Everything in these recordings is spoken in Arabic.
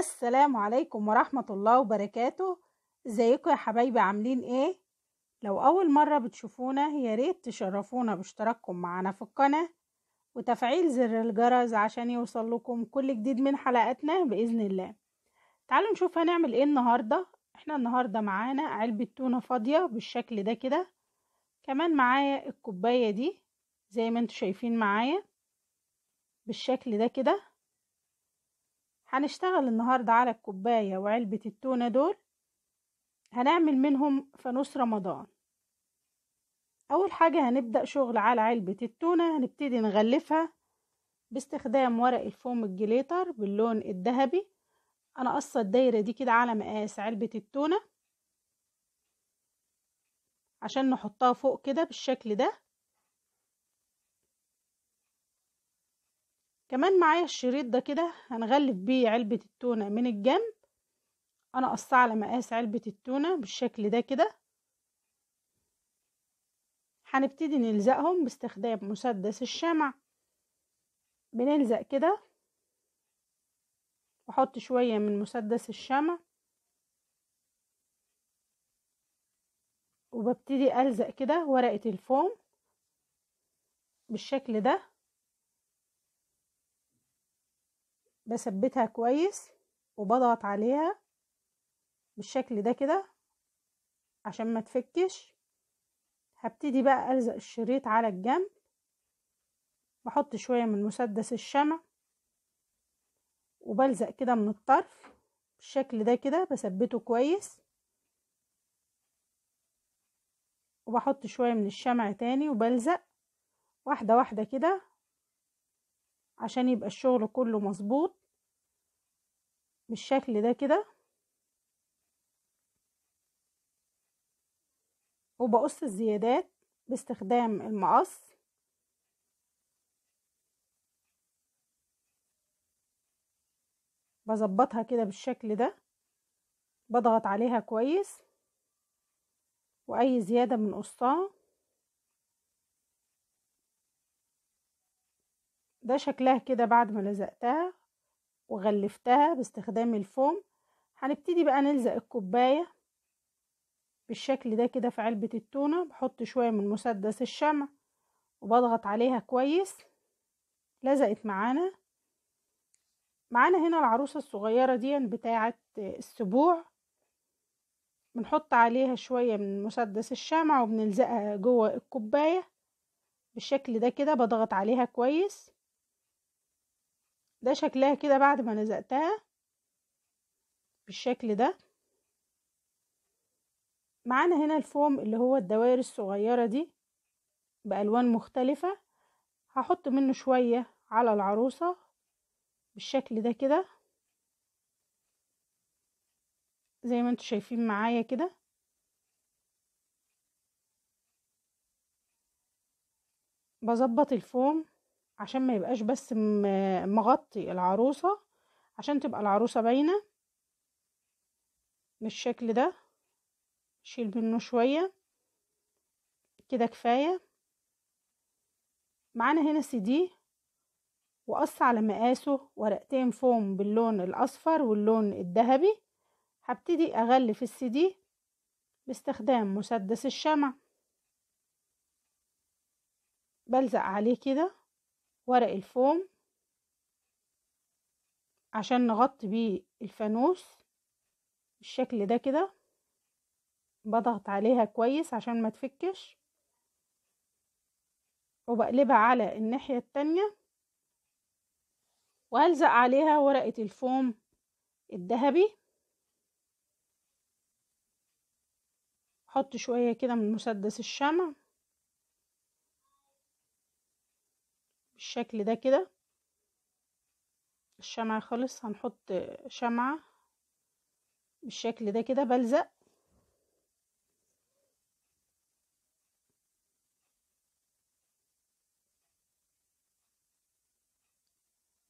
السلام عليكم ورحمة الله وبركاته ازيكم يا حبايبي عاملين ايه لو اول مرة بتشوفونا يا ريت تشرفونا باشتراككم معنا في القناة وتفعيل زر الجرس عشان يوصل لكم كل جديد من حلقاتنا بإذن الله تعالوا نشوف هنعمل ايه النهاردة احنا النهاردة معانا علبة تونة فاضية بالشكل ده كده كمان معايا الكوباية دي زي ما انتوا شايفين معايا بالشكل ده كده هنشتغل النهاردة على الكوباية وعلبة التونة دول هنعمل منهم فانوس رمضان أول حاجة هنبدأ شغل على علبة التونة هنبتدي نغلفها باستخدام ورق الفوم الجليتر باللون الذهبي أنا قصة الدايرة دي كده على مقاس علبة التونة عشان نحطها فوق كده بالشكل ده كمان معايا الشريط ده كده هنغلف بيه علبة التونة من الجنب انا قصت على مقاس علبة التونة بالشكل ده كده هنبتدي نلزقهم باستخدام مسدس الشمع بنلزق كده واحط شوية من مسدس الشمع وببتدي ألزق كده ورقة الفوم بالشكل ده بثبتها كويس وبضغط عليها بالشكل ده كده عشان ما تفكش هبتدي بقى ألزق الشريط على الجنب بحط شوية من مسدس الشمع وبلزق كده من الطرف بالشكل ده كده بثبته كويس وبحط شوية من الشمع تاني وبلزق واحدة واحدة كده عشان يبقى الشغل كله مظبوط بالشكل ده كده وبقص الزيادات باستخدام المقص بظبطها كده بالشكل ده بضغط عليها كويس واي زياده من بنقصها ده شكلها كده بعد ما لزقتها وغلفتها باستخدام الفوم هنبتدي بقى نلزق الكوباية بالشكل ده كده في علبة التونة بحط شوية من مسدس الشمع وبضغط عليها كويس لزقت معانا معانا هنا العروسة الصغيرة دي بتاعة السبوع بنحط عليها شوية من مسدس الشمع وبنلزقها جوه الكوباية بالشكل ده كده بضغط عليها كويس ده شكلها كده بعد ما لزقتها بالشكل ده معانا هنا الفوم اللي هو الدوائر الصغيرة دي بألوان مختلفة هحط منه شوية على العروسة بالشكل ده كده زي ما انتوا شايفين معايا كده بظبط الفوم عشان ما يبقاش بس مغطي العروسة عشان تبقى العروسة باينة بالشكل ده شيل منه شوية كده كفاية معانا هنا سي دي وقص على مقاسه ورقتين فوم باللون الأصفر واللون الذهبي هبتدي أغلف السي دي باستخدام مسدس الشمع بلزق عليه كده ورق الفوم عشان نغطي بيه الفانوس بالشكل ده كده بضغط عليها كويس عشان ما تفكش وبقلبها على الناحية التانية وهلزق عليها ورقة الفوم الذهبي حط شوية كده من مسدس الشمع بالشكل ده كده الشمعة خالص هنحط شمعة بالشكل ده كده بلزق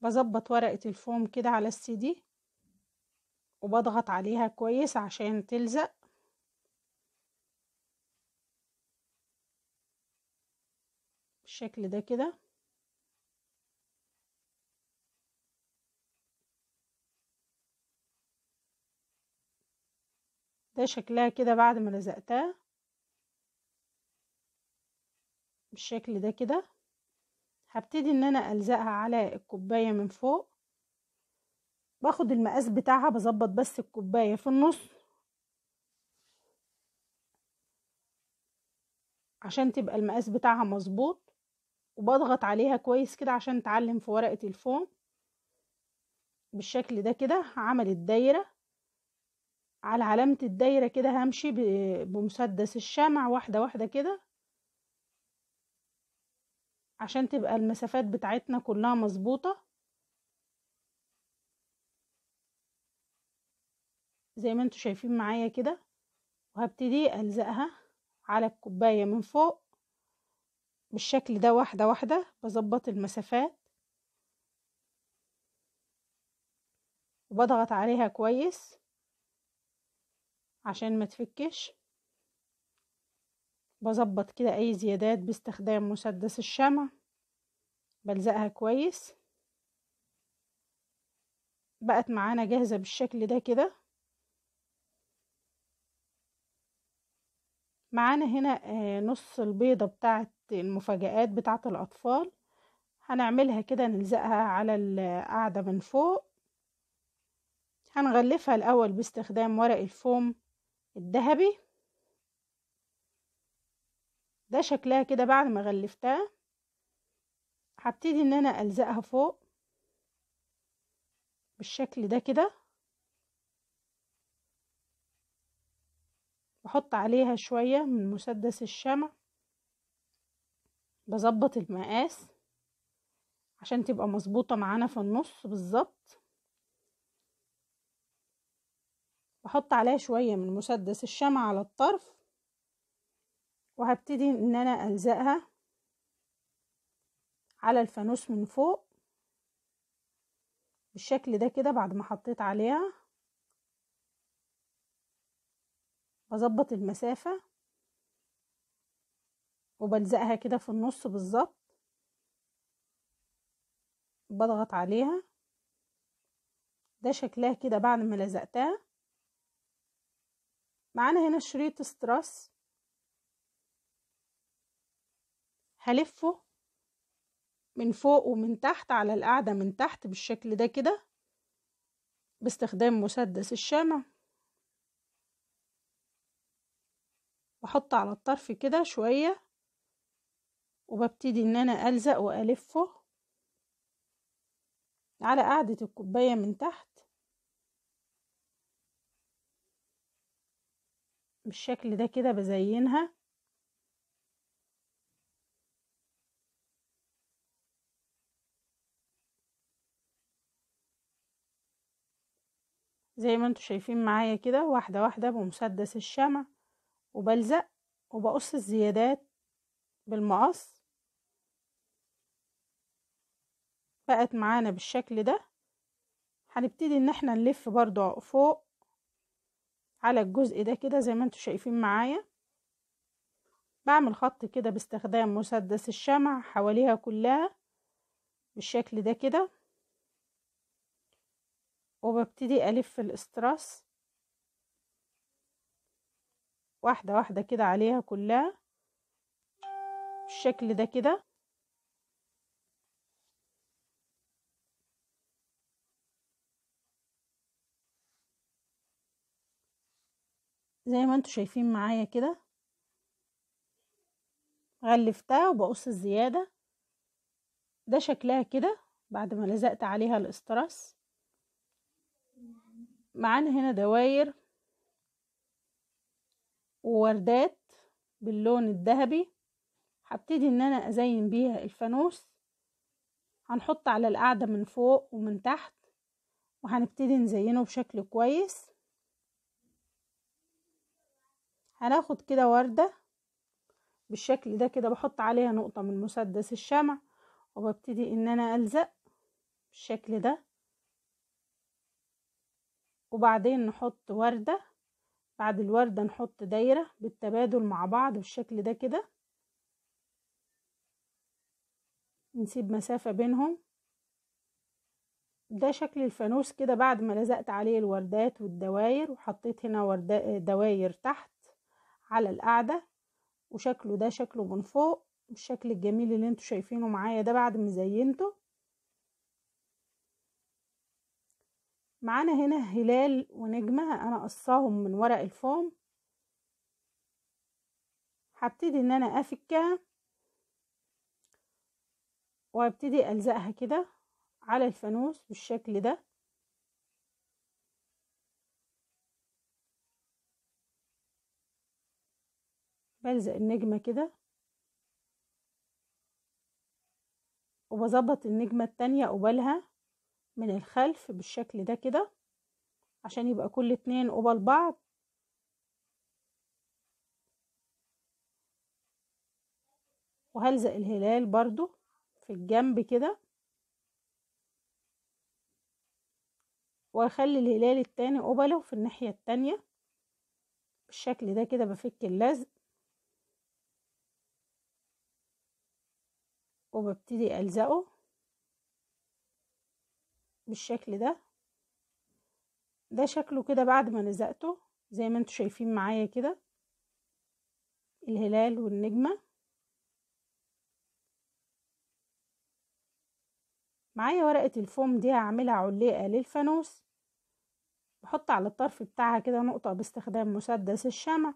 بظبط ورقة الفوم كده على السي دي وبضغط عليها كويس عشان تلزق بالشكل ده كده ده شكلها كده بعد ما لزقتها بالشكل ده كده هبتدي ان انا الزقها على الكوبايه من فوق باخد المقاس بتاعها بظبط بس الكوبايه في النص عشان تبقى المقاس بتاعها مظبوط وبضغط عليها كويس كده عشان تعلم في ورقه الفوم بالشكل ده كده عملت دايره على علامة الدايرة كده همشي بمسدس الشمع واحدة واحدة كده عشان تبقى المسافات بتاعتنا كلها مظبوطة زي ما انتوا شايفين معايا كده وهبتدي ألزقها على الكوباية من فوق بالشكل ده واحدة واحدة بظبط المسافات وبضغط عليها كويس عشان ما تفكش بظبط كده اي زيادات باستخدام مسدس الشمع بلزقها كويس بقت معانا جاهزة بالشكل ده كده معانا هنا آه، نص البيضة بتاعت المفاجآت بتاعت الأطفال هنعملها كده نلزقها على القاعدة من فوق هنغلفها الأول باستخدام ورق الفوم الذهبي ده شكلها كده بعد ما غلفتها هبتدي ان انا الزقها فوق بالشكل ده كده بحط عليها شوية من مسدس الشمع بظبط المقاس عشان تبقى مظبوطة معانا في النص بالظبط هحط عليها شوية من مسدس الشمع على الطرف وهبتدي ان انا الزقها على الفانوس من فوق بالشكل ده كده بعد ما حطيت عليها بظبط المسافة وبلزقها كده في النص بالظبط بضغط عليها ده شكلها كده بعد ما لزقتها معانا هنا شريط استراس هلفه من فوق ومن تحت على القاعدة من تحت بالشكل ده كده باستخدام مسدس الشمع بحط على الطرف كده شوية وببتدي ان انا الزق والفه على قاعدة الكوباية من تحت بالشكل ده كده بزينها زي ما انتوا شايفين معايا كده واحدة واحدة بمسدس الشمع وبلزق وبقص الزيادات بالمقص بقت معانا بالشكل ده هنبتدي ان احنا نلف برضو فوق على الجزء ده كده زي ما انتوا شايفين معايا بعمل خط كده باستخدام مسدس الشمع حواليها كلها بالشكل ده كده وببتدي ألف الاستراس واحدة واحدة كده عليها كلها بالشكل ده كده زي ما انتوا شايفين معايا كده غلفتها وبقص الزيادة ده شكلها كده بعد ما لزقت عليها الاسترس معانا هنا دواير ووردات باللون الذهبي هبتدي ان انا ازين بيها الفانوس هنحط على القاعدة من فوق ومن تحت وهنبتدي نزينه بشكل كويس هناخد كده وردة بالشكل ده كده بحط عليها نقطة من مسدس الشمع وببتدي ان انا الزق بالشكل ده وبعدين نحط وردة بعد الوردة نحط دايرة بالتبادل مع بعض بالشكل ده كده نسيب مسافة بينهم ده شكل الفانوس كده بعد ما لزقت عليه الوردات والدواير وحطيت هنا وردة دواير تحت على القاعدة وشكله ده شكله من فوق الشكل الجميل اللي انتوا شايفينه معايا ده بعد ما زينته معانا هنا هلال ونجمة انا قصاهم من ورق الفوم هبتدي ان انا افكها وابتدي الزقها كده على الفانوس بالشكل ده بلزق النجمة كده وبظبط النجمة التانية قبالها من الخلف بالشكل ده كده عشان يبقى كل اتنين قبال بعض وهلزق الهلال برضو في الجنب كده واخلي الهلال التاني قبله في الناحية التانية بالشكل ده كده بفك اللزق وببتدي ألزقه بالشكل ده ده شكله كده بعد ما لزقته زي ما انتوا شايفين معايا كده الهلال والنجمه معايا ورقة الفوم دي هعملها علقة للفانوس بحط على الطرف بتاعها كده نقطة باستخدام مسدس الشمع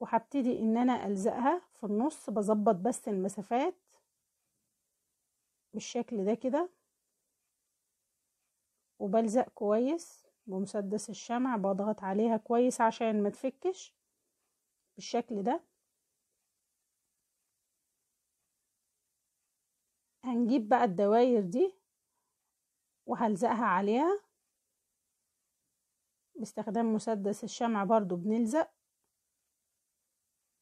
وهبتدي ان انا الزقها في النص بظبط بس المسافات بالشكل ده كده وبلزق كويس بمسدس الشمع بضغط عليها كويس عشان ما تفكش بالشكل ده هنجيب بقى الدواير دي وهلزقها عليها باستخدام مسدس الشمع برضو بنلزق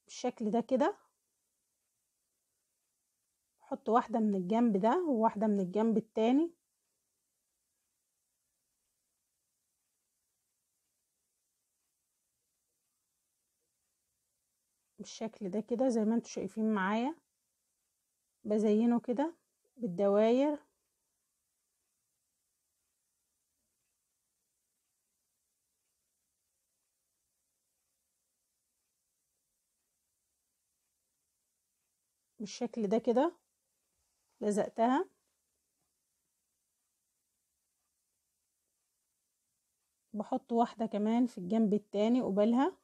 بالشكل ده كده هحط واحدة من الجنب ده وواحدة من الجنب التاني بالشكل ده كده زي ما انتوا شايفين معايا بزينه كده بالدواير بالشكل ده كده لزقتها بحط واحدة كمان في الجنب التاني قبالها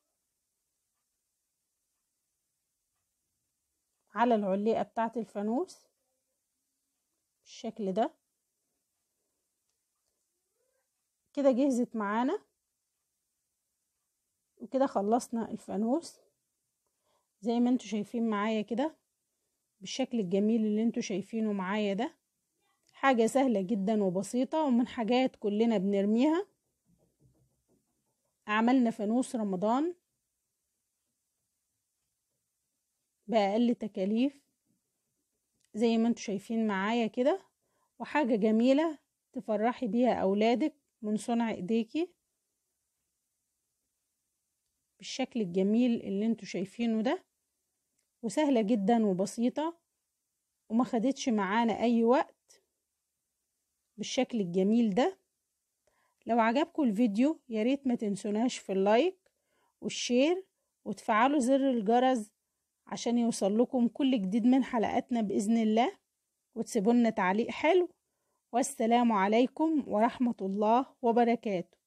على العليقة بتاعت الفانوس بالشكل ده كده جهزت معانا وكده خلصنا الفانوس زي ما انتوا شايفين معايا كده بالشكل الجميل اللي انتوا شايفينه معايا ده حاجة سهلة جدا وبسيطة ومن حاجات كلنا بنرميها عملنا فانوس رمضان بأقل تكاليف زي ما انتوا شايفين معايا كده وحاجة جميلة تفرحي بيها أولادك من صنع إيديكي بالشكل الجميل اللي انتوا شايفينه ده وسهلة جدا وبسيطة وما خدتش معانا أي وقت بالشكل الجميل ده لو عجبكم الفيديو ياريت ما تنسوناش في اللايك والشير وتفعلوا زر الجرس عشان يوصل لكم كل جديد من حلقاتنا بإذن الله وتسيبولنا تعليق حلو والسلام عليكم ورحمة الله وبركاته